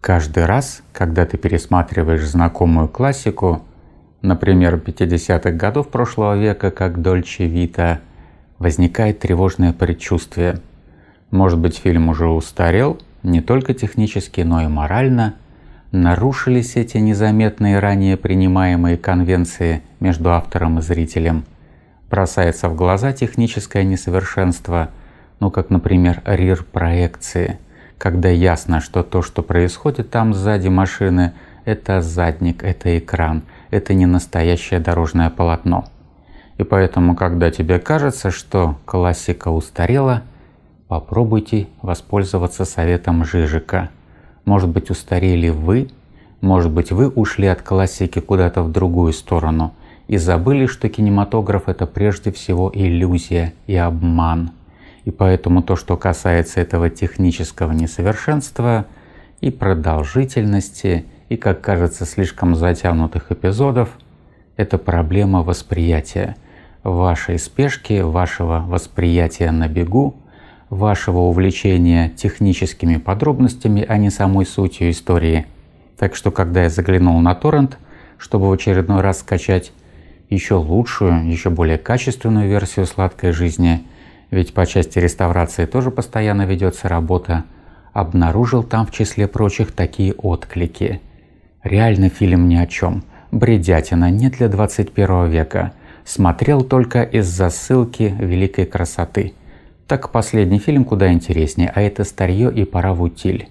Каждый раз, когда ты пересматриваешь знакомую классику, например, 50-х годов прошлого века, как Дольче Вита, возникает тревожное предчувствие. Может быть, фильм уже устарел, не только технически, но и морально – нарушились эти незаметные ранее принимаемые конвенции между автором и зрителем. Бросается в глаза техническое несовершенство, ну как, например, рир-проекции, когда ясно, что то, что происходит там сзади машины, это задник, это экран, это не настоящее дорожное полотно. И поэтому, когда тебе кажется, что классика устарела, попробуйте воспользоваться советом Жижика – может быть, устарели вы? Может быть, вы ушли от классики куда-то в другую сторону и забыли, что кинематограф – это прежде всего иллюзия и обман. И поэтому то, что касается этого технического несовершенства и продолжительности, и, как кажется, слишком затянутых эпизодов – это проблема восприятия, вашей спешки, вашего восприятия на бегу – вашего увлечения техническими подробностями, а не самой сутью истории. Так что, когда я заглянул на торрент, чтобы в очередной раз скачать еще лучшую, еще более качественную версию «Сладкой жизни», ведь по части реставрации тоже постоянно ведется работа, обнаружил там в числе прочих такие отклики. Реально фильм ни о чем. Бредятина не для 21 века. Смотрел только из-за ссылки великой красоты – так последний фильм куда интереснее, а это старье и пора в утиль.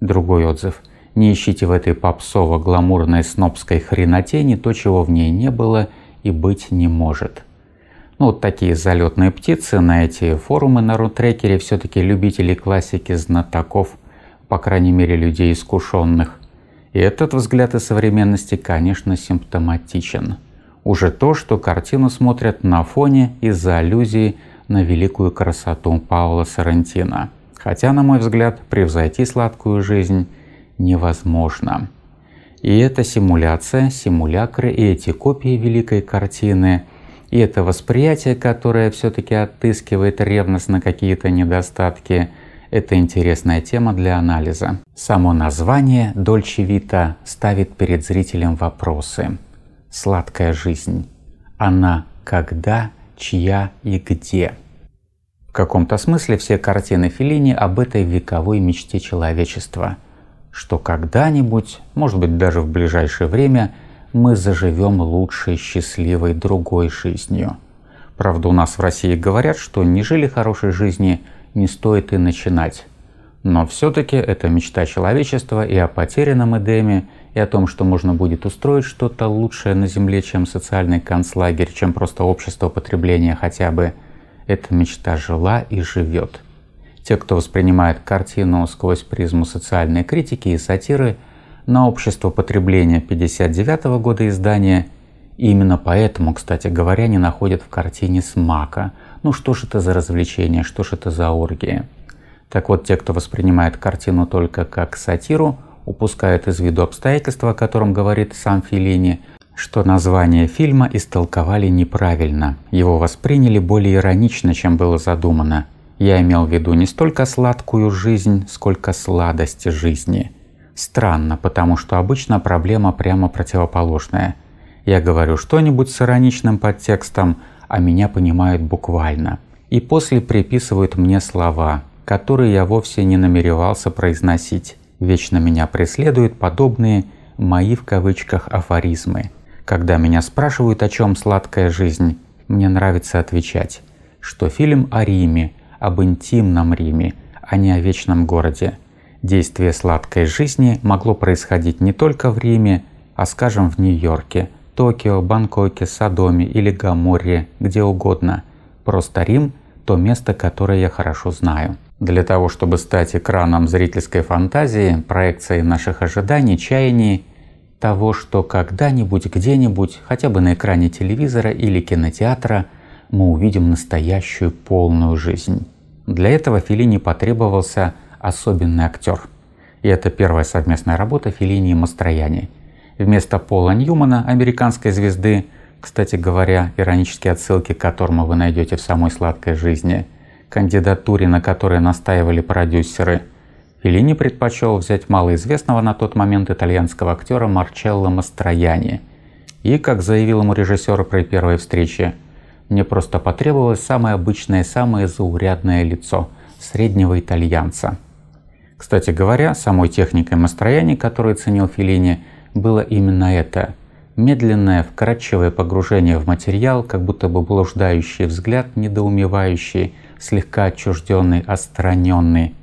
Другой отзыв. Не ищите в этой попсово-гламурной снобской хренотени то, чего в ней не было и быть не может. Ну, вот такие залетные птицы на эти форумы на рутрекере все-таки любители классики, знатоков, по крайней мере людей искушенных. И этот взгляд из современности, конечно, симптоматичен. Уже то, что картину смотрят на фоне из-за аллюзии – на великую красоту Паула Сарантино. Хотя, на мой взгляд, превзойти сладкую жизнь невозможно. И эта симуляция, симулякры и эти копии великой картины, и это восприятие, которое все-таки отыскивает ревностно какие-то недостатки, это интересная тема для анализа. Само название Дольче Вита ставит перед зрителем вопросы. Сладкая жизнь. Она когда, чья и где – в каком-то смысле все картины Феллини об этой вековой мечте человечества, что когда-нибудь, может быть даже в ближайшее время, мы заживем лучшей, счастливой другой жизнью. Правда, у нас в России говорят, что не жили хорошей жизни, не стоит и начинать. Но все-таки это мечта человечества и о потерянном Эдеме, и о том, что можно будет устроить что-то лучшее на Земле, чем социальный концлагерь, чем просто общество потребления хотя бы эта мечта жила и живет. Те, кто воспринимает картину сквозь призму социальной критики и сатиры, на общество потребления 59 года издания, именно поэтому, кстати говоря, не находят в картине смака. Ну что ж это за развлечение, что ж это за оргия? Так вот, те, кто воспринимает картину только как сатиру, упускают из виду обстоятельства, о котором говорит сам Филини, что название фильма истолковали неправильно. Его восприняли более иронично, чем было задумано. Я имел в виду не столько сладкую жизнь, сколько сладость жизни. Странно, потому что обычно проблема прямо противоположная. Я говорю что-нибудь с ироничным подтекстом, а меня понимают буквально. И после приписывают мне слова, которые я вовсе не намеревался произносить. Вечно меня преследуют подобные «мои» в кавычках афоризмы. Когда меня спрашивают, о чем сладкая жизнь, мне нравится отвечать, что фильм о Риме, об интимном Риме, а не о вечном городе. Действие сладкой жизни могло происходить не только в Риме, а скажем в Нью-Йорке, Токио, Бангкоке, Содоме или Гаморре, где угодно. Просто Рим – то место, которое я хорошо знаю. Для того, чтобы стать экраном зрительской фантазии, проекцией наших ожиданий, чаяний – того, что когда-нибудь где-нибудь, хотя бы на экране телевизора или кинотеатра, мы увидим настоящую полную жизнь. Для этого Филини потребовался особенный актер. И это первая совместная работа Филини и Мастрояни. Вместо Пола Ньюмана, американской звезды, кстати говоря, иронические отсылки к которому вы найдете в самой сладкой жизни, кандидатуре, на которой настаивали продюсеры – Феллини предпочел взять малоизвестного на тот момент итальянского актера Марчелло Мастрояни. И, как заявил ему режиссер при первой встрече, «Мне просто потребовалось самое обычное, самое заурядное лицо среднего итальянца». Кстати говоря, самой техникой Мастрояни, которую ценил Феллини, было именно это – медленное, вкрадчивое погружение в материал, как будто бы блуждающий взгляд, недоумевающий, слегка отчужденный, остраненный –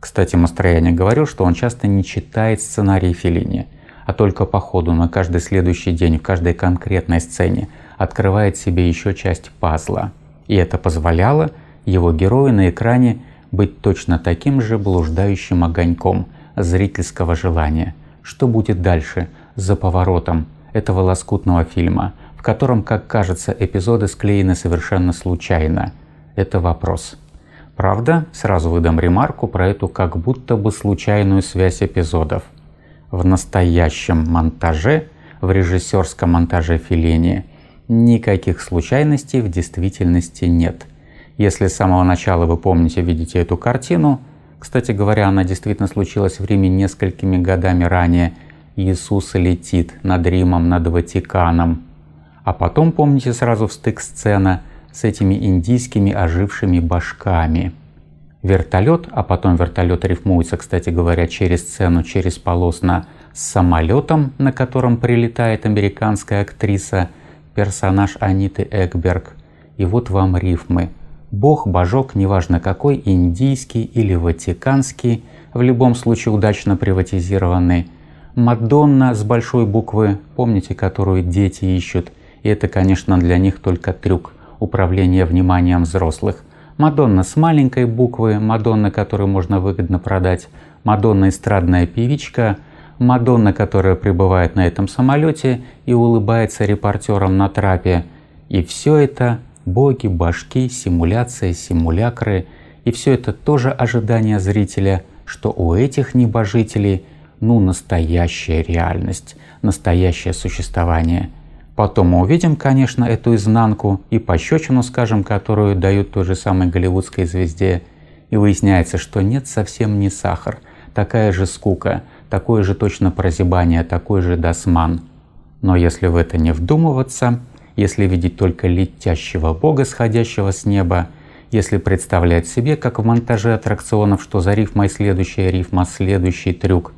кстати, Мастрояне говорил, что он часто не читает сценарий Филини, а только по ходу на каждый следующий день в каждой конкретной сцене открывает себе еще часть пазла. И это позволяло его герою на экране быть точно таким же блуждающим огоньком зрительского желания. Что будет дальше, за поворотом этого лоскутного фильма, в котором, как кажется, эпизоды склеены совершенно случайно? Это вопрос. Правда, сразу выдам ремарку про эту как будто бы случайную связь эпизодов. В настоящем монтаже, в режиссерском монтаже Филини, никаких случайностей в действительности нет. Если с самого начала вы помните, видите эту картину, кстати говоря, она действительно случилась в Риме несколькими годами ранее, Иисус летит над Римом, над Ватиканом. А потом, помните, сразу встык сцена – с этими индийскими ожившими башками. Вертолет, а потом вертолет рифмуется, кстати говоря, через сцену, через полосно с самолетом, на котором прилетает американская актриса, персонаж Аниты Экберг. И вот вам рифмы. Бог, божок, неважно какой, индийский или ватиканский, в любом случае удачно приватизированный. Мадонна с большой буквы, помните, которую дети ищут, и это, конечно, для них только трюк – управление вниманием взрослых. Мадонна с маленькой буквы, Мадонна, которую можно выгодно продать, Мадонна эстрадная певичка, Мадонна, которая пребывает на этом самолете и улыбается репортерам на трапе. И все это боги, башки, симуляции, симулякры. И все это тоже ожидание зрителя, что у этих небожителей ну настоящая реальность, настоящее существование – Потом мы увидим, конечно, эту изнанку и пощечину, скажем, которую дают той же самой голливудской звезде. И выясняется, что нет совсем не сахар, такая же скука, такое же точно прозябание, такой же досман. Но если в это не вдумываться, если видеть только летящего бога, сходящего с неба, если представлять себе, как в монтаже аттракционов, что за рифмой следующая рифма, следующий трюк,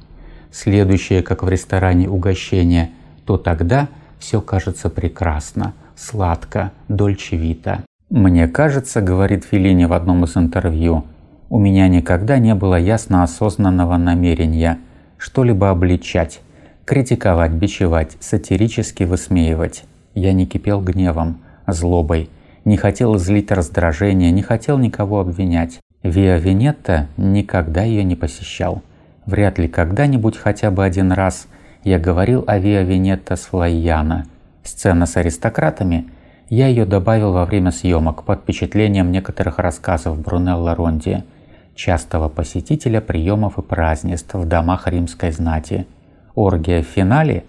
следующее, как в ресторане, угощение, то тогда – все кажется прекрасно, сладко, дольчевито. «Мне кажется, — говорит Филини в одном из интервью, — у меня никогда не было ясно осознанного намерения что-либо обличать, критиковать, бичевать, сатирически высмеивать. Я не кипел гневом, злобой, не хотел злить раздражение, не хотел никого обвинять. Виа Венетта никогда ее не посещал. Вряд ли когда-нибудь хотя бы один раз я говорил о Виа Венетта Слояна. Сцена с аристократами, я ее добавил во время съемок под впечатлением некоторых рассказов Брунелла Ронди, частого посетителя приемов и празднеств в домах римской знати. Оргия в финале,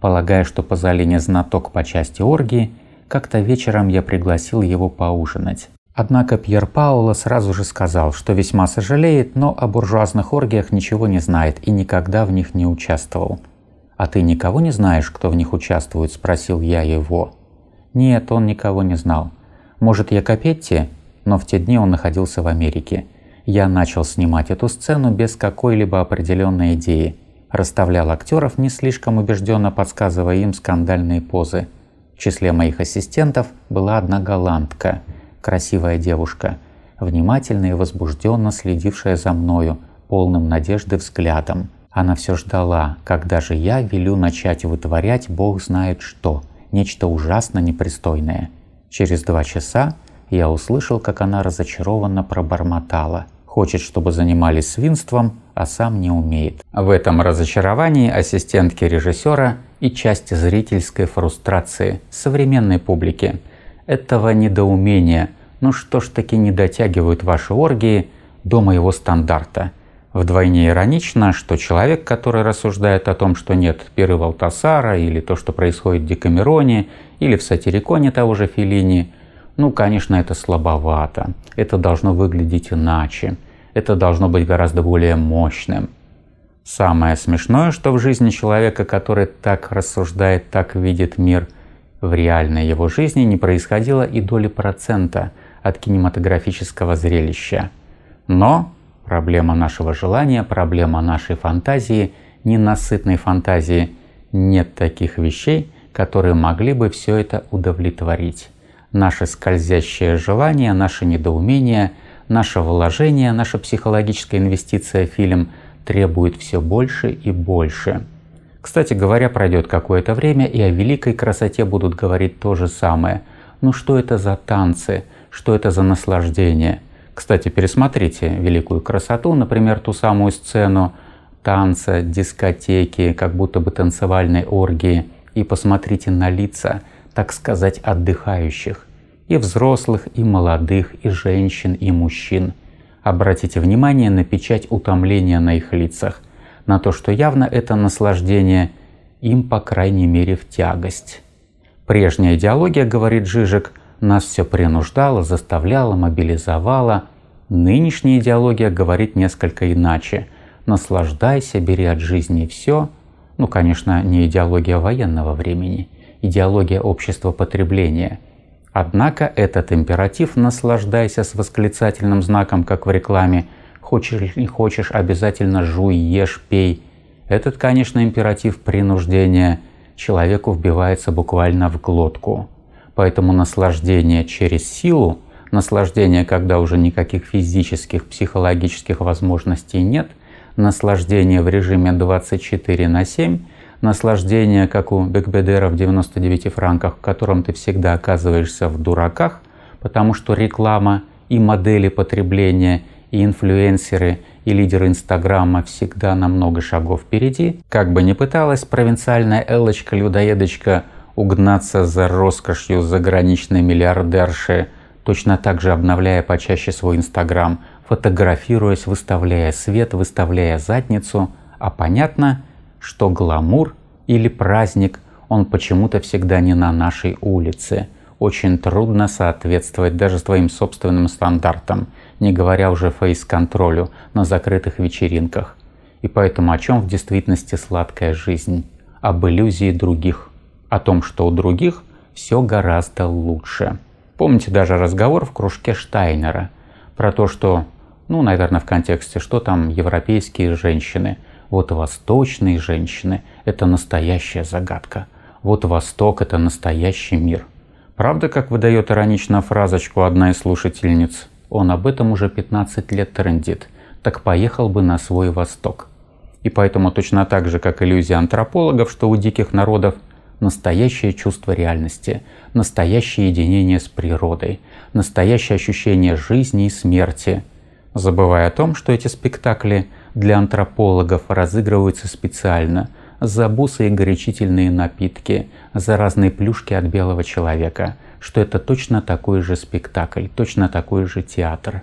полагая, что не знаток по части оргии, как-то вечером я пригласил его поужинать. Однако Пьер Пауло сразу же сказал, что весьма сожалеет, но о буржуазных оргиях ничего не знает и никогда в них не участвовал. «А ты никого не знаешь, кто в них участвует?» – спросил я его. Нет, он никого не знал. Может, я Капетти? Но в те дни он находился в Америке. Я начал снимать эту сцену без какой-либо определенной идеи. Расставлял актеров, не слишком убежденно подсказывая им скандальные позы. В числе моих ассистентов была одна голландка, красивая девушка, внимательная и возбужденно следившая за мною, полным надежды взглядом. Она все ждала, когда же я велю начать вытворять бог знает что, нечто ужасно непристойное. Через два часа я услышал, как она разочарованно пробормотала. Хочет, чтобы занимались свинством, а сам не умеет. В этом разочаровании ассистентки режиссера и часть зрительской фрустрации современной публики. Этого недоумения, ну что ж таки не дотягивают ваши оргии до моего стандарта – Вдвойне иронично, что человек, который рассуждает о том, что нет пиры Валтасара, или то, что происходит в Декамероне, или в Сатириконе того же Филини, ну, конечно, это слабовато. Это должно выглядеть иначе. Это должно быть гораздо более мощным. Самое смешное, что в жизни человека, который так рассуждает, так видит мир, в реальной его жизни не происходило и доли процента от кинематографического зрелища. Но Проблема нашего желания, проблема нашей фантазии, ненасытной фантазии. Нет таких вещей, которые могли бы все это удовлетворить. Наше скользящее желание, наше недоумение, наше вложение, наша психологическая инвестиция в фильм требует все больше и больше. Кстати говоря, пройдет какое-то время, и о великой красоте будут говорить то же самое. Ну что это за танцы? Что это за наслаждение? Кстати, пересмотрите «Великую красоту», например, ту самую сцену танца, дискотеки, как будто бы танцевальной оргии, и посмотрите на лица, так сказать, отдыхающих, и взрослых, и молодых, и женщин, и мужчин. Обратите внимание на печать утомления на их лицах, на то, что явно это наслаждение им, по крайней мере, в тягость. Прежняя идеология, говорит Жижик, – нас все принуждало, заставляло, мобилизовало. Нынешняя идеология говорит несколько иначе. Наслаждайся, бери от жизни все. Ну, конечно, не идеология военного времени, идеология общества потребления. Однако этот императив «наслаждайся» с восклицательным знаком, как в рекламе «хочешь или не хочешь, обязательно жуй, ешь, пей». Этот, конечно, императив принуждения человеку вбивается буквально в глотку. Поэтому наслаждение через силу, наслаждение, когда уже никаких физических, психологических возможностей нет, наслаждение в режиме 24 на 7, наслаждение, как у Бекбедера в 99 франках, в котором ты всегда оказываешься в дураках, потому что реклама и модели потребления, и инфлюенсеры, и лидеры Инстаграма всегда на много шагов впереди. Как бы ни пыталась провинциальная Элочка-людоедочка – угнаться за роскошью заграничной миллиардерши, точно так же обновляя почаще свой Инстаграм, фотографируясь, выставляя свет, выставляя задницу, а понятно, что гламур или праздник он почему-то всегда не на нашей улице. Очень трудно соответствовать даже своим собственным стандартам, не говоря уже фейс-контролю на закрытых вечеринках. И поэтому о чем в действительности сладкая жизнь? Об иллюзии других о том, что у других все гораздо лучше. Помните даже разговор в кружке Штайнера про то, что, ну, наверное, в контексте, что там европейские женщины, вот восточные женщины – это настоящая загадка. Вот Восток – это настоящий мир. Правда, как выдает иронично фразочку одна из слушательниц, он об этом уже 15 лет трендит, так поехал бы на свой Восток. И поэтому точно так же, как иллюзия антропологов, что у диких народов – настоящее чувство реальности, настоящее единение с природой, настоящее ощущение жизни и смерти. Забывая о том, что эти спектакли для антропологов разыгрываются специально за бусы и горячительные напитки, за разные плюшки от белого человека, что это точно такой же спектакль, точно такой же театр.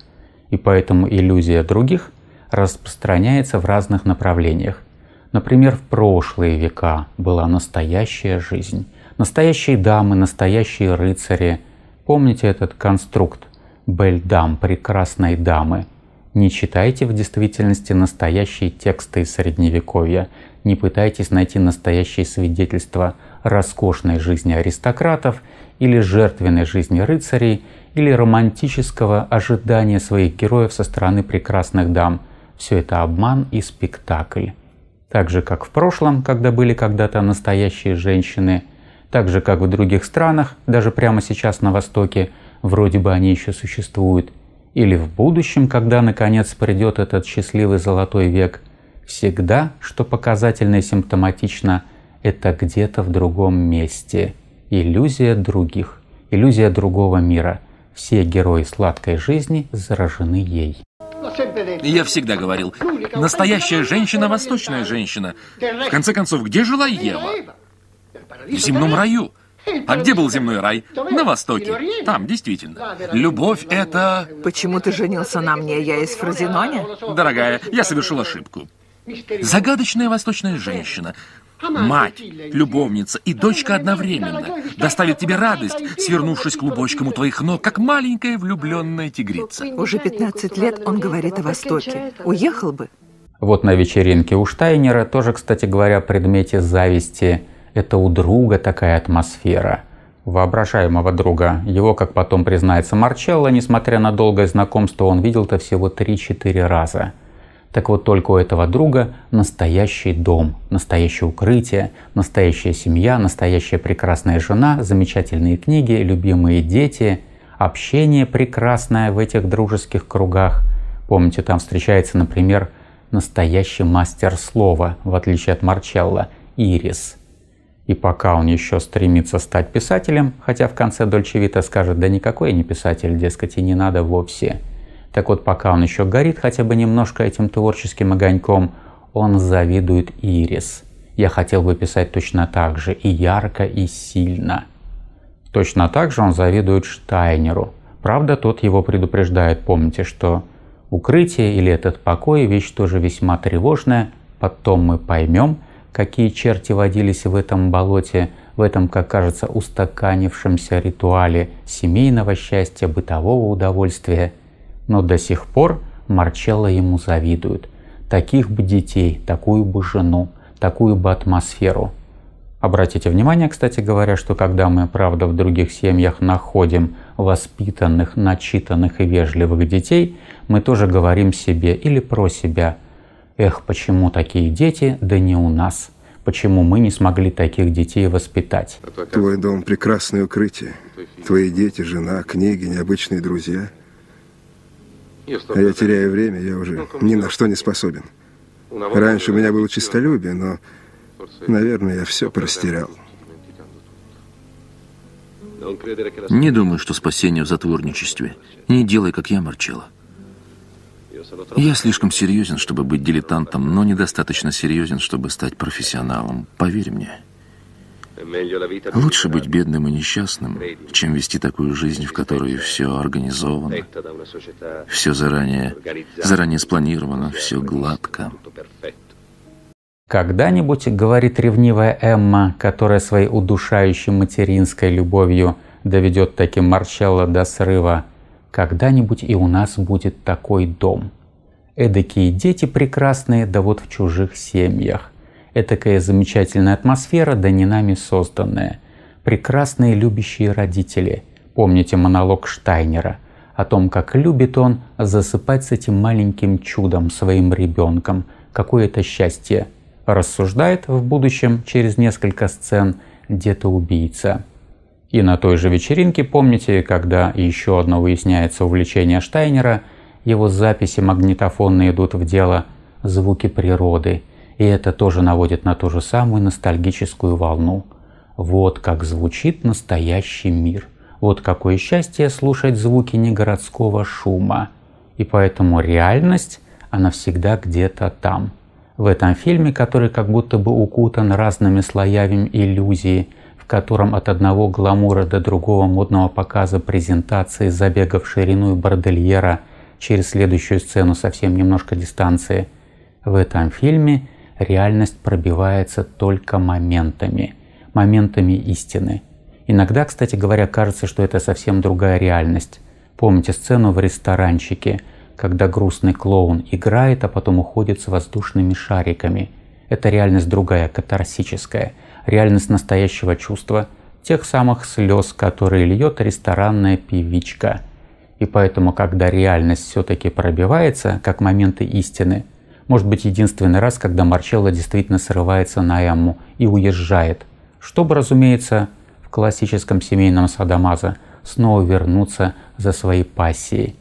И поэтому иллюзия других распространяется в разных направлениях, Например, в прошлые века была настоящая жизнь, настоящие дамы, настоящие рыцари. Помните этот конструкт «бельдам» – прекрасной дамы. Не читайте в действительности настоящие тексты из Средневековья, не пытайтесь найти настоящие свидетельства роскошной жизни аристократов или жертвенной жизни рыцарей, или романтического ожидания своих героев со стороны прекрасных дам. Все это обман и спектакль так же как в прошлом, когда были когда-то настоящие женщины, так же как в других странах, даже прямо сейчас на Востоке, вроде бы они еще существуют, или в будущем, когда наконец придет этот счастливый золотой век, всегда, что показательно и симптоматично, это где-то в другом месте. Иллюзия других, иллюзия другого мира. Все герои сладкой жизни заражены ей. Я всегда говорил, настоящая женщина – восточная женщина. В конце концов, где жила Ева? В земном раю. А где был земной рай? На Востоке. Там, действительно. Любовь — это... Почему ты женился на мне? Я из Фразеноне? Дорогая, я совершил ошибку. Загадочная восточная женщина Мать, любовница и дочка одновременно доставит тебе радость, свернувшись клубочком у твоих ног, как маленькая влюбленная тигрица. Уже 15 лет он говорит о Востоке. Уехал бы. Вот на вечеринке у Штайнера тоже, кстати говоря, предмете зависти. Это у друга такая атмосфера – воображаемого друга. Его, как потом признается Марчелло, несмотря на долгое знакомство, он видел-то всего 3-4 раза – так вот только у этого друга настоящий дом, настоящее укрытие, настоящая семья, настоящая прекрасная жена, замечательные книги, любимые дети, общение прекрасное в этих дружеских кругах. Помните, там встречается, например, настоящий мастер слова, в отличие от Марчелла, Ирис. И пока он еще стремится стать писателем, хотя в конце Дольчевита скажет, да никакой я не писатель, дескать, и не надо вовсе – так вот, пока он еще горит хотя бы немножко этим творческим огоньком, он завидует Ирис. Я хотел бы писать точно так же, и ярко, и сильно. Точно так же он завидует Штайнеру. Правда, тот его предупреждает, помните, что укрытие или этот покой – вещь тоже весьма тревожная, потом мы поймем, какие черти водились в этом болоте, в этом, как кажется, устаканившемся ритуале семейного счастья, бытового удовольствия – но до сих пор Марчелло ему завидует. Таких бы детей, такую бы жену, такую бы атмосферу. Обратите внимание, кстати говоря, что когда мы, правда, в других семьях находим воспитанных, начитанных и вежливых детей, мы тоже говорим себе или про себя. Эх, почему такие дети, да не у нас. Почему мы не смогли таких детей воспитать? Твой дом – прекрасное укрытие. Твои дети, жена, книги, необычные друзья – а я теряю время, я уже ну, ни на что не способен. Раньше у меня было честолюбие, но, наверное, я все простерял. Не думаю, что спасение в затворничестве. Не делай, как я, Марчелло. Я слишком серьезен, чтобы быть дилетантом, но недостаточно серьезен, чтобы стать профессионалом. Поверь мне. Лучше быть бедным и несчастным, чем вести такую жизнь, в которой все организовано, все заранее, заранее спланировано, все гладко. Когда-нибудь, говорит ревнивая Эмма, которая своей удушающей материнской любовью доведет таки Марчелла до срыва, когда-нибудь и у нас будет такой дом. Эдакие дети прекрасные, да вот в чужих семьях. Этакая замечательная атмосфера, да не нами созданная. Прекрасные любящие родители. Помните монолог Штайнера о том, как любит он засыпать с этим маленьким чудом, своим ребенком. Какое это счастье. Рассуждает в будущем через несколько сцен дето-убийца. И на той же вечеринке, помните, когда еще одно выясняется увлечение Штайнера, его записи магнитофонные идут в дело звуки природы – и это тоже наводит на ту же самую ностальгическую волну. Вот как звучит настоящий мир. Вот какое счастье слушать звуки негородского шума. И поэтому реальность, она всегда где-то там. В этом фильме, который как будто бы укутан разными слоями иллюзии, в котором от одного гламура до другого модного показа презентации, забега в ширину и бордельера, через следующую сцену совсем немножко дистанции, в этом фильме – реальность пробивается только моментами, моментами истины. Иногда, кстати говоря, кажется, что это совсем другая реальность. Помните сцену в ресторанчике, когда грустный клоун играет, а потом уходит с воздушными шариками. Это реальность другая, катарсическая, реальность настоящего чувства, тех самых слез, которые льет ресторанная певичка. И поэтому, когда реальность все-таки пробивается, как моменты истины – может быть, единственный раз, когда Марчелло действительно срывается на Эмму и уезжает. Чтобы, разумеется, в классическом семейном садомаза снова вернуться за своей пассией.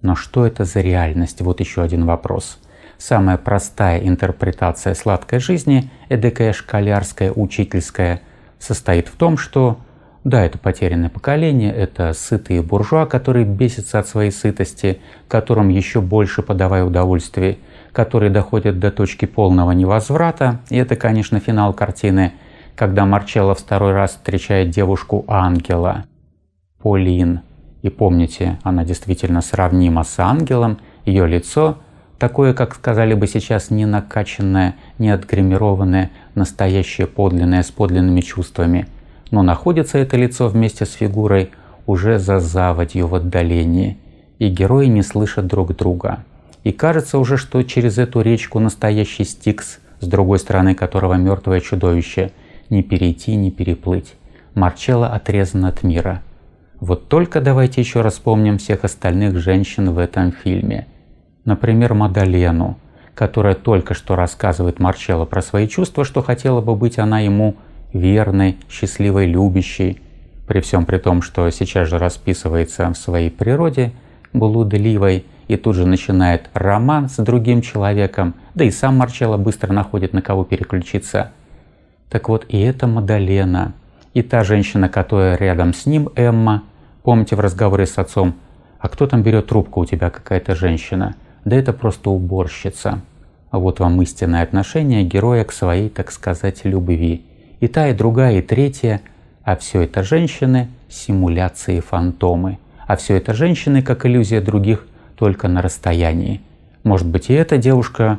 Но что это за реальность? Вот еще один вопрос. Самая простая интерпретация сладкой жизни, эдакая школярская, учительская, состоит в том, что да, это потерянное поколение, это сытые буржуа, которые бесятся от своей сытости, которым еще больше подавая удовольствие – которые доходят до точки полного невозврата. И это, конечно, финал картины, когда Марчелло второй раз встречает девушку-ангела, Полин. И помните, она действительно сравнима с ангелом, ее лицо такое, как сказали бы сейчас, не накачанное, не отгримированное, настоящее подлинное, с подлинными чувствами. Но находится это лицо вместе с фигурой уже за заводью в отдалении, и герои не слышат друг друга. И кажется уже, что через эту речку настоящий Стикс, с другой стороны которого мертвое чудовище, не перейти, не переплыть. Марчелла отрезан от мира. Вот только давайте еще раз помним всех остальных женщин в этом фильме. Например, Мадалену, которая только что рассказывает Марчелло про свои чувства, что хотела бы быть она ему верной, счастливой, любящей, при всем при том, что сейчас же расписывается в своей природе блудливой, и тут же начинает роман с другим человеком, да и сам Марчелло быстро находит, на кого переключиться. Так вот, и это Мадалена, и та женщина, которая рядом с ним, Эмма, помните в разговоре с отцом, а кто там берет трубку у тебя, какая-то женщина? Да это просто уборщица. А вот вам истинное отношение героя к своей, так сказать, любви. И та, и другая, и третья, а все это женщины – симуляции фантомы. А все это женщины, как иллюзия других, только на расстоянии. Может быть, и эта девушка,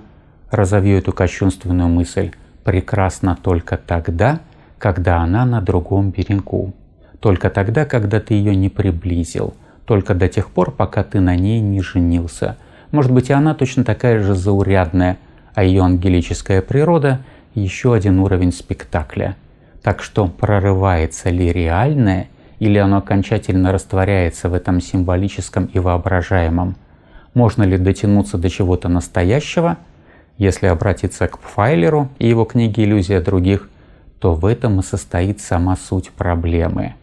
разовью эту кощунственную мысль, прекрасна только тогда, когда она на другом берегу. Только тогда, когда ты ее не приблизил. Только до тех пор, пока ты на ней не женился. Может быть, и она точно такая же заурядная, а ее ангелическая природа – еще один уровень спектакля. Так что прорывается ли реальное, или оно окончательно растворяется в этом символическом и воображаемом – можно ли дотянуться до чего-то настоящего, если обратиться к Пфайлеру и его книге «Иллюзия других», то в этом и состоит сама суть проблемы.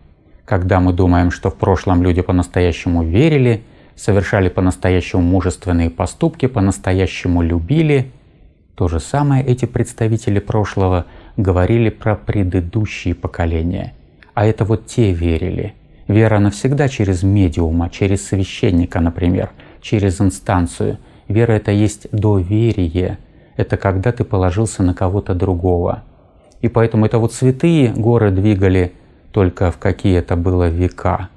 Когда мы думаем, что в прошлом люди по-настоящему верили, совершали по-настоящему мужественные поступки, по-настоящему любили, то же самое эти представители прошлого говорили про предыдущие поколения. А это вот те верили. Вера навсегда через медиума, через священника, например – через инстанцию. Вера – это есть доверие. Это когда ты положился на кого-то другого. И поэтому это вот святые горы двигали только в какие-то было века.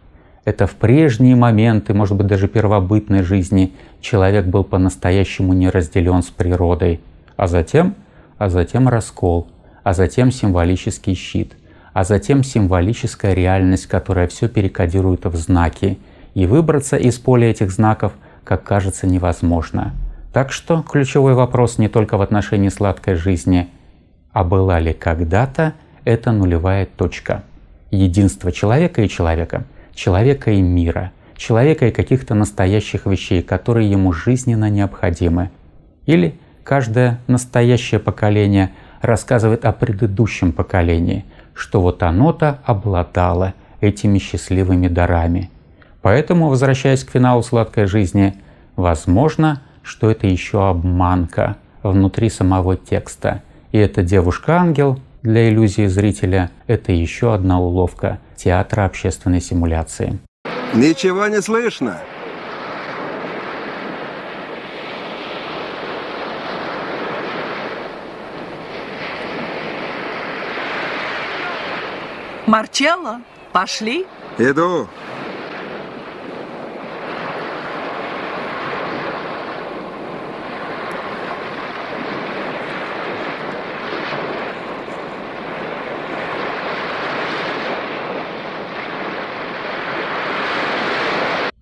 Это в прежние моменты, может быть, даже первобытной жизни человек был по-настоящему не разделен с природой. А затем, а затем раскол, а затем символический щит, а затем символическая реальность, которая все перекодирует в знаки. И выбраться из поля этих знаков – как кажется, невозможно. Так что ключевой вопрос не только в отношении сладкой жизни, а была ли когда-то эта нулевая точка. Единство человека и человека, человека и мира, человека и каких-то настоящих вещей, которые ему жизненно необходимы. Или каждое настоящее поколение рассказывает о предыдущем поколении, что вот оно-то обладало этими счастливыми дарами – Поэтому, возвращаясь к финалу сладкой жизни, возможно, что это еще обманка внутри самого текста. И эта девушка-ангел для иллюзии зрителя – это еще одна уловка театра общественной симуляции. Ничего не слышно. Марчелло, пошли. Иду.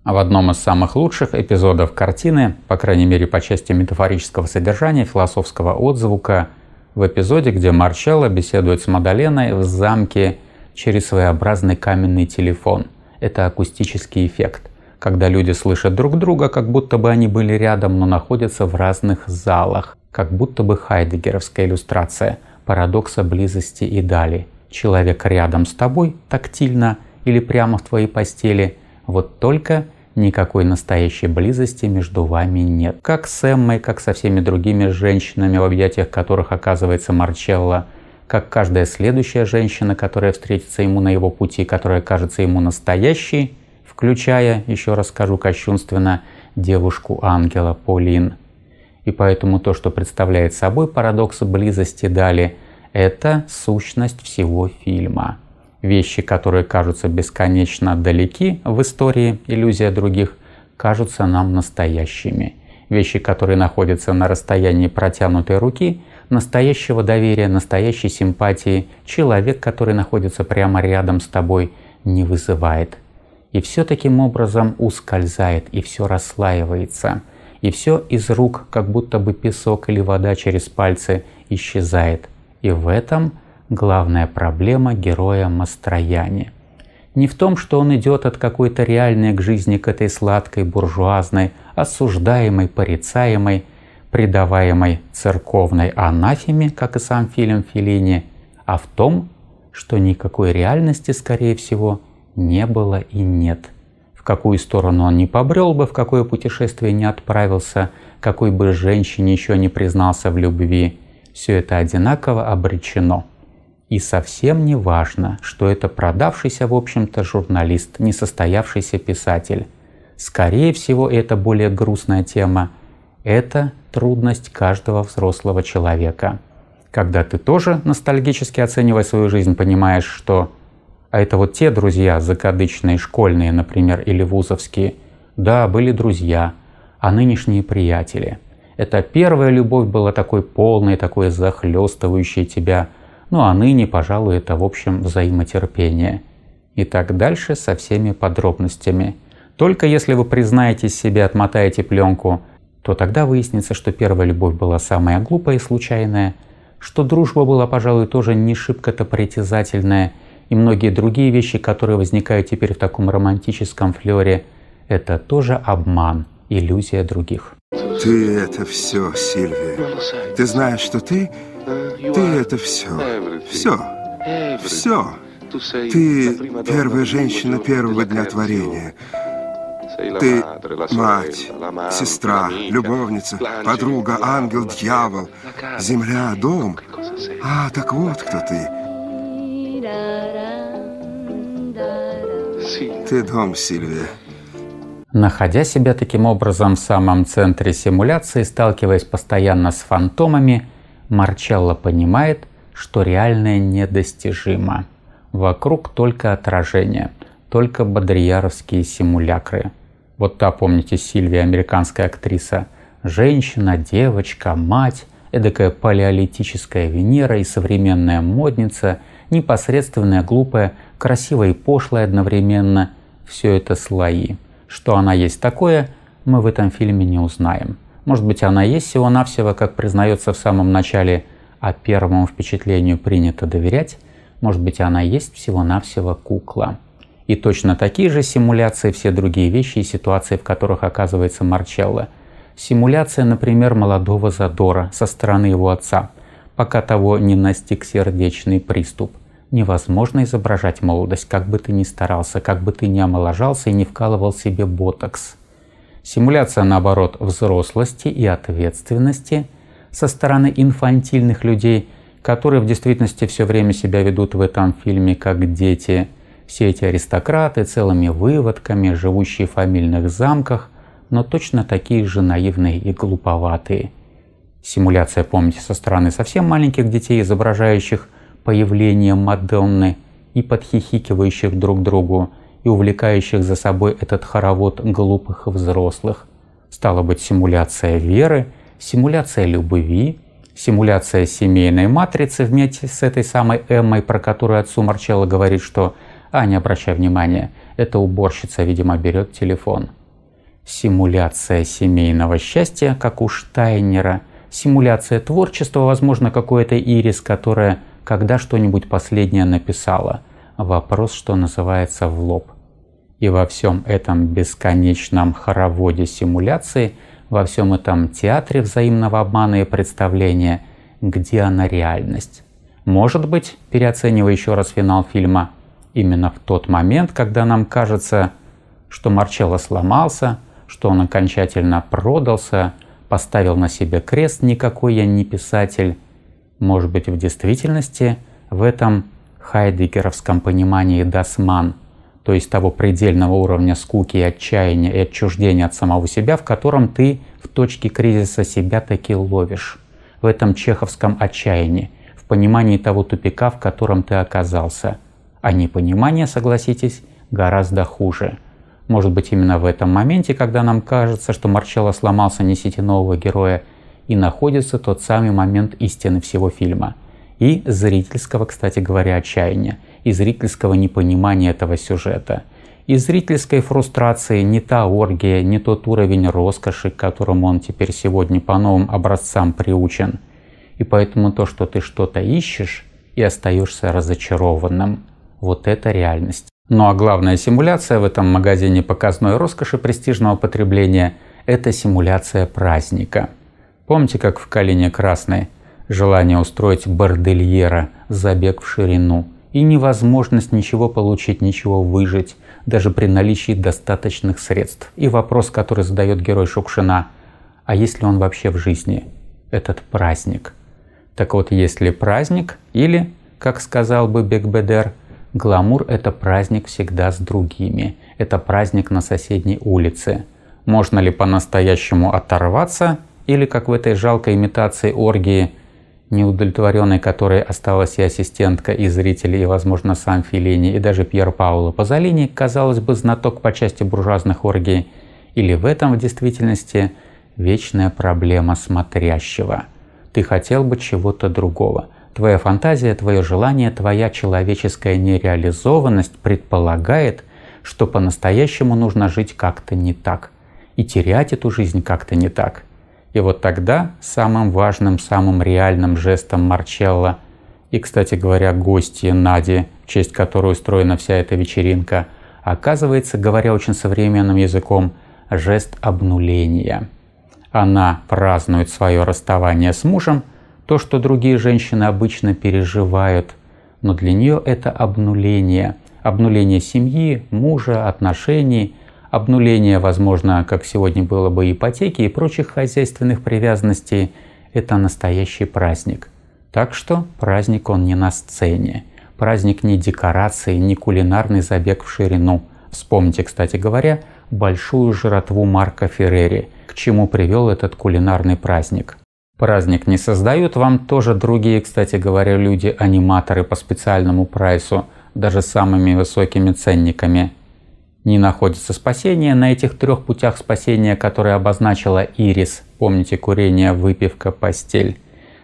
В одном из самых лучших эпизодов картины, по крайней мере по части метафорического содержания, философского отзвука, в эпизоде, где Марчелло беседует с Мадаленой в замке через своеобразный каменный телефон. Это акустический эффект, когда люди слышат друг друга, как будто бы они были рядом, но находятся в разных залах, как будто бы хайдегеровская иллюстрация парадокса близости и дали. Человек рядом с тобой, тактильно или прямо в твоей постели – вот только никакой настоящей близости между вами нет. Как с Эммой, как со всеми другими женщинами, в объятиях которых оказывается Марчелло, как каждая следующая женщина, которая встретится ему на его пути, которая кажется ему настоящей, включая, еще раз скажу кощунственно, девушку-ангела Полин. И поэтому то, что представляет собой парадокс близости Дали, это сущность всего фильма. Вещи, которые кажутся бесконечно далеки в истории, иллюзия других, кажутся нам настоящими. Вещи, которые находятся на расстоянии протянутой руки, настоящего доверия, настоящей симпатии, человек, который находится прямо рядом с тобой, не вызывает. И все таким образом ускользает, и все расслаивается. И все из рук, как будто бы песок или вода через пальцы, исчезает. И в этом – главная проблема героя Мастрояни. Не в том, что он идет от какой-то реальной к жизни к этой сладкой, буржуазной, осуждаемой, порицаемой, предаваемой церковной анафеме, как и сам фильм Филини, а в том, что никакой реальности, скорее всего, не было и нет. В какую сторону он не побрел бы, в какое путешествие не отправился, какой бы женщине еще не признался в любви, все это одинаково обречено. И совсем не важно, что это продавшийся, в общем-то, журналист, несостоявшийся писатель. Скорее всего, это более грустная тема. Это трудность каждого взрослого человека. Когда ты тоже, ностальгически оценивая свою жизнь, понимаешь, что а это вот те друзья закадычные, школьные, например, или вузовские. Да, были друзья, а нынешние приятели. Это первая любовь была такой полной, такой захлестывающей тебя – ну а ныне, пожалуй, это в общем взаимотерпение. И так дальше со всеми подробностями. Только если вы признаетесь себе, отмотаете пленку, то тогда выяснится, что первая любовь была самая глупая и случайная, что дружба была, пожалуй, тоже не шибко-то притязательная, и многие другие вещи, которые возникают теперь в таком романтическом флере, это тоже обман, иллюзия других. Ты это все, Сильвия. Ты знаешь, что ты ты это все. Все. Все. Ты первая женщина первого дня творения. Ты мать, сестра, любовница, подруга, ангел, дьявол, земля, дом. А, так вот кто ты. Ты дом, Сильвия. Находя себя таким образом в самом центре симуляции, сталкиваясь постоянно с фантомами, Марчелло понимает, что реальное недостижимо. Вокруг только отражение, только бодрияровские симулякры. Вот та, помните, Сильвия, американская актриса. Женщина, девочка, мать, эдакая палеолитическая Венера и современная модница, непосредственная, глупая, красивая и пошлая одновременно. Все это слои. Что она есть такое, мы в этом фильме не узнаем. Может быть, она есть всего-навсего, как признается в самом начале, а первому впечатлению принято доверять. Может быть, она есть всего-навсего кукла. И точно такие же симуляции все другие вещи и ситуации, в которых оказывается Марчелло. Симуляция, например, молодого задора со стороны его отца, пока того не настиг сердечный приступ. Невозможно изображать молодость, как бы ты ни старался, как бы ты ни омоложался и не вкалывал себе ботокс. Симуляция, наоборот, взрослости и ответственности со стороны инфантильных людей, которые в действительности все время себя ведут в этом фильме как дети. Все эти аристократы целыми выводками, живущие в фамильных замках, но точно такие же наивные и глуповатые. Симуляция, помните, со стороны совсем маленьких детей, изображающих появление Мадонны и подхихикивающих друг другу – и увлекающих за собой этот хоровод глупых взрослых. Стало быть, симуляция веры, симуляция любви, симуляция семейной матрицы вместе с этой самой Эммой, про которую отцу Марчелло говорит, что «А, не обращай внимания, эта уборщица, видимо, берет телефон». Симуляция семейного счастья, как у Штайнера. Симуляция творчества, возможно, какой-то Ирис, которая когда что-нибудь последнее написала – вопрос, что называется, в лоб. И во всем этом бесконечном хороводе симуляции, во всем этом театре взаимного обмана и представления, где она реальность? Может быть, переоценивая еще раз финал фильма, именно в тот момент, когда нам кажется, что Марчелло сломался, что он окончательно продался, поставил на себе крест «никакой я не писатель», может быть, в действительности в этом хайдегеровском понимании «дасман», то есть того предельного уровня скуки и отчаяния и отчуждения от самого себя, в котором ты в точке кризиса себя таки ловишь. В этом чеховском отчаянии, в понимании того тупика, в котором ты оказался. А непонимание, согласитесь, гораздо хуже. Может быть именно в этом моменте, когда нам кажется, что Марчелло сломался, несите нового героя, и находится тот самый момент истины всего фильма – и зрительского, кстати говоря, отчаяния, и зрительского непонимания этого сюжета, и зрительской фрустрации не та оргия, не тот уровень роскоши, к которому он теперь сегодня по новым образцам приучен. И поэтому то, что ты что-то ищешь и остаешься разочарованным, вот это реальность. Ну а главная симуляция в этом магазине показной роскоши престижного потребления – это симуляция праздника. Помните, как в «Калине красной» желание устроить бордельера, забег в ширину и невозможность ничего получить, ничего выжить, даже при наличии достаточных средств. И вопрос, который задает герой Шукшина, а есть ли он вообще в жизни, этот праздник? Так вот, есть ли праздник, или, как сказал бы Бекбедер, гламур – это праздник всегда с другими, это праздник на соседней улице. Можно ли по-настоящему оторваться, или, как в этой жалкой имитации оргии – неудовлетворенной которой осталась и ассистентка, и зрители, и, возможно, сам Филини, и даже Пьер Пауло Пазолини, казалось бы, знаток по части буржуазных оргий, или в этом в действительности вечная проблема смотрящего. Ты хотел бы чего-то другого. Твоя фантазия, твое желание, твоя человеческая нереализованность предполагает, что по-настоящему нужно жить как-то не так. И терять эту жизнь как-то не так – и вот тогда самым важным, самым реальным жестом Марчелла и, кстати говоря, гости Нади, в честь которой устроена вся эта вечеринка, оказывается, говоря очень современным языком, жест обнуления. Она празднует свое расставание с мужем, то, что другие женщины обычно переживают, но для нее это обнуление. Обнуление семьи, мужа, отношений – обнуление, возможно, как сегодня было бы ипотеки и прочих хозяйственных привязанностей, это настоящий праздник. Так что праздник он не на сцене. Праздник не декорации, не кулинарный забег в ширину. Вспомните, кстати говоря, большую жратву Марка Феррери, к чему привел этот кулинарный праздник. Праздник не создают вам тоже другие, кстати говоря, люди-аниматоры по специальному прайсу, даже самыми высокими ценниками не находится спасение. На этих трех путях спасения, которые обозначила Ирис, помните, курение, выпивка, постель,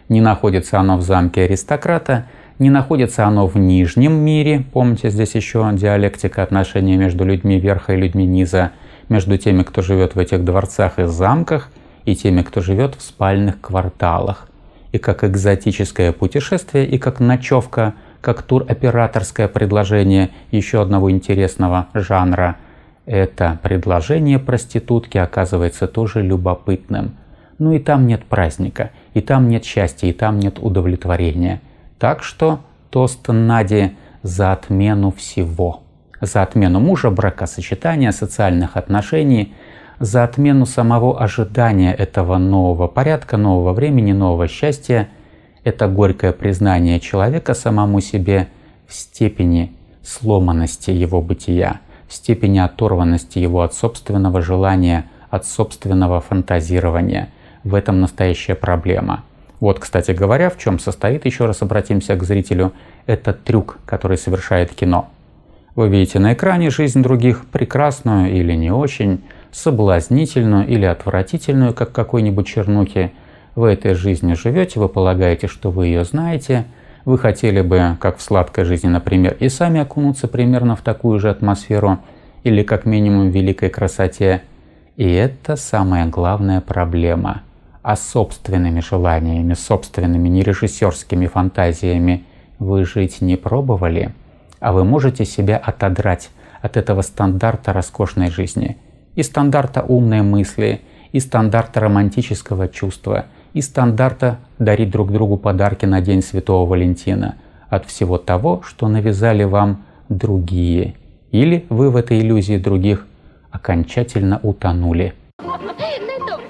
не находится оно в замке аристократа, не находится оно в нижнем мире, помните, здесь еще диалектика отношения между людьми верха и людьми низа, между теми, кто живет в этих дворцах и замках, и теми, кто живет в спальных кварталах. И как экзотическое путешествие, и как ночевка – как туроператорское предложение еще одного интересного жанра. Это предложение проститутки оказывается тоже любопытным. Ну и там нет праздника, и там нет счастья, и там нет удовлетворения. Так что тост Нади за отмену всего. За отмену мужа, бракосочетания, социальных отношений, за отмену самого ожидания этого нового порядка, нового времени, нового счастья – это горькое признание человека самому себе в степени сломанности его бытия, в степени оторванности его от собственного желания, от собственного фантазирования. В этом настоящая проблема. Вот, кстати говоря, в чем состоит, еще раз обратимся к зрителю, это трюк, который совершает кино. Вы видите на экране жизнь других, прекрасную или не очень, соблазнительную или отвратительную, как какой-нибудь чернухи – вы этой жизнью живете, вы полагаете, что вы ее знаете. Вы хотели бы, как в сладкой жизни, например, и сами окунуться примерно в такую же атмосферу или как минимум в великой красоте. И это самая главная проблема. А собственными желаниями, собственными нережиссерскими фантазиями вы жить не пробовали, а вы можете себя отодрать от этого стандарта роскошной жизни и стандарта умной мысли, и стандарта романтического чувства – и стандарта дарить друг другу подарки на День Святого Валентина от всего того, что навязали вам другие. Или вы в этой иллюзии других окончательно утонули.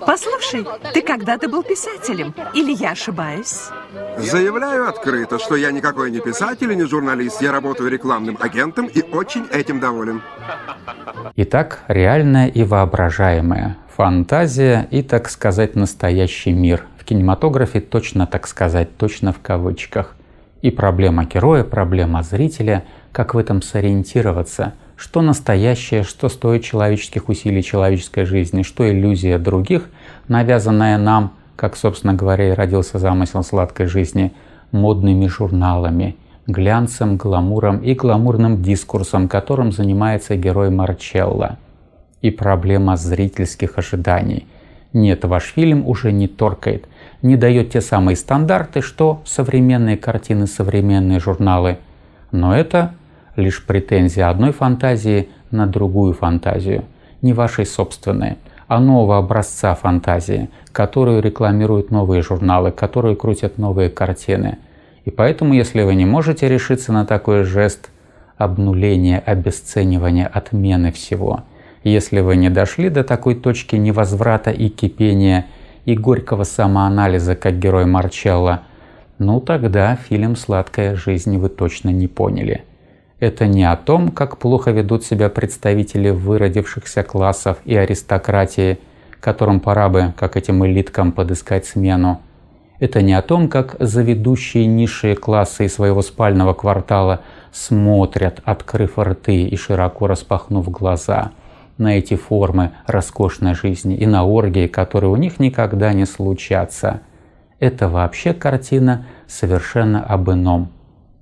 Послушай, ты когда-то был писателем, или я ошибаюсь? Заявляю открыто, что я никакой не писатель и не журналист. Я работаю рекламным агентом и очень этим доволен. Итак, реальное и воображаемое фантазия и, так сказать, настоящий мир. В кинематографе точно, так сказать, точно в кавычках. И проблема героя, проблема зрителя, как в этом сориентироваться, что настоящее, что стоит человеческих усилий человеческой жизни, что иллюзия других, навязанная нам, как, собственно говоря, и родился замысел сладкой жизни, модными журналами, глянцем, гламуром и гламурным дискурсом, которым занимается герой Марчелла – и проблема зрительских ожиданий. Нет, ваш фильм уже не торкает, не дает те самые стандарты, что современные картины, современные журналы. Но это лишь претензия одной фантазии на другую фантазию, не вашей собственной, а нового образца фантазии, которую рекламируют новые журналы, которые крутят новые картины. И поэтому, если вы не можете решиться на такой жест обнуления, обесценивания, отмены всего – если вы не дошли до такой точки невозврата и кипения, и горького самоанализа, как герой Марчелла, ну тогда фильм «Сладкая жизнь» вы точно не поняли. Это не о том, как плохо ведут себя представители выродившихся классов и аристократии, которым пора бы, как этим элиткам, подыскать смену. Это не о том, как заведущие низшие классы из своего спального квартала смотрят, открыв рты и широко распахнув глаза – на эти формы роскошной жизни и на оргии, которые у них никогда не случатся. Это вообще картина совершенно об ином.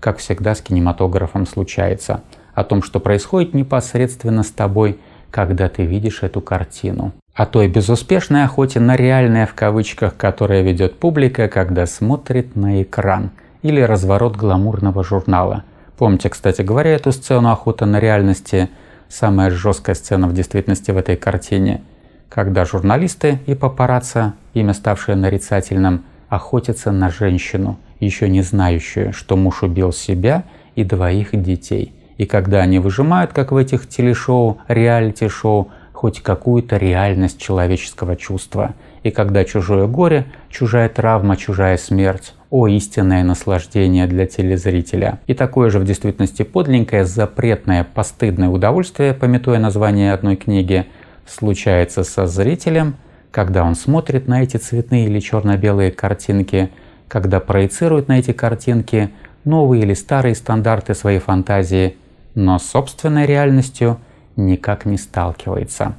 Как всегда с кинематографом случается. О том, что происходит непосредственно с тобой, когда ты видишь эту картину. О той безуспешной охоте на реальное в кавычках, которое ведет публика, когда смотрит на экран. Или разворот гламурного журнала. Помните, кстати говоря, эту сцену охоты на реальности – самая жесткая сцена в действительности в этой картине, когда журналисты и папарацци, имя ставшее нарицательным, охотятся на женщину, еще не знающую, что муж убил себя и двоих детей. И когда они выжимают, как в этих телешоу, реалити-шоу, хоть какую-то реальность человеческого чувства. И когда чужое горе, чужая травма, чужая смерть о истинное наслаждение для телезрителя. И такое же в действительности подлинное, запретное, постыдное удовольствие, пометуя название одной книги, случается со зрителем, когда он смотрит на эти цветные или черно-белые картинки, когда проецирует на эти картинки новые или старые стандарты своей фантазии, но с собственной реальностью никак не сталкивается.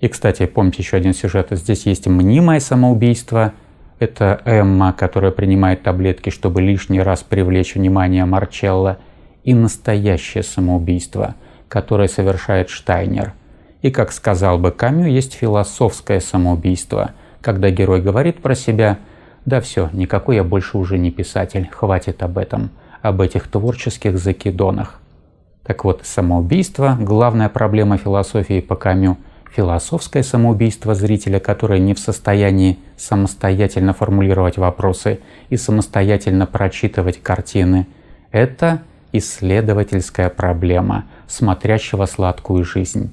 И, кстати, помните еще один сюжет. Здесь есть мнимое самоубийство – это Эмма, которая принимает таблетки, чтобы лишний раз привлечь внимание Марчелла, и настоящее самоубийство, которое совершает Штайнер. И, как сказал бы Камю, есть философское самоубийство, когда герой говорит про себя «Да все, никакой я больше уже не писатель, хватит об этом, об этих творческих закидонах». Так вот, самоубийство – главная проблема философии по Камю – философское самоубийство зрителя, которое не в состоянии самостоятельно формулировать вопросы и самостоятельно прочитывать картины, это исследовательская проблема смотрящего сладкую жизнь.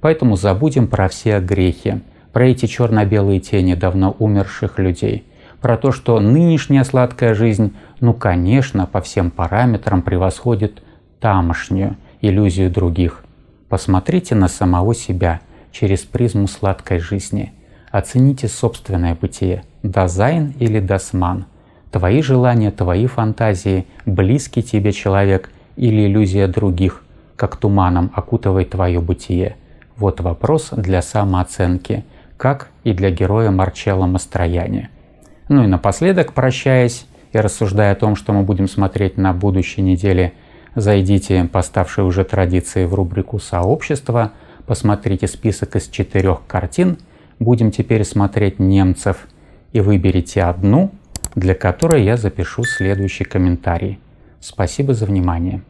Поэтому забудем про все грехи, про эти черно-белые тени давно умерших людей, про то, что нынешняя сладкая жизнь, ну конечно, по всем параметрам превосходит тамошнюю иллюзию других. Посмотрите на самого себя – через призму сладкой жизни. Оцените собственное бытие – дазайн или дасман. Твои желания, твои фантазии, близкий тебе человек или иллюзия других, как туманом окутывает твое бытие. Вот вопрос для самооценки, как и для героя Марчелла Мастрояни. Ну и напоследок, прощаясь и рассуждая о том, что мы будем смотреть на будущей неделе, зайдите по уже традиции в рубрику «Сообщество», Посмотрите список из четырех картин. Будем теперь смотреть немцев. И выберите одну, для которой я запишу следующий комментарий. Спасибо за внимание.